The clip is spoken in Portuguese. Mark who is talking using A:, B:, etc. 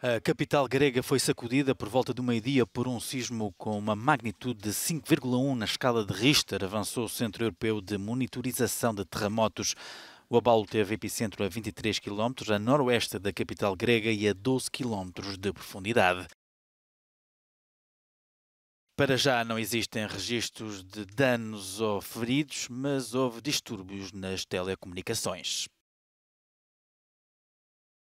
A: A capital grega foi sacudida por volta do meio-dia por um sismo com uma magnitude de 5,1 na escala de Richter, avançou o Centro Europeu de Monitorização de Terremotos. O abalo teve epicentro a 23 km a noroeste da capital grega e a 12 km de profundidade. Para já não existem registros de danos ou feridos, mas houve distúrbios nas telecomunicações.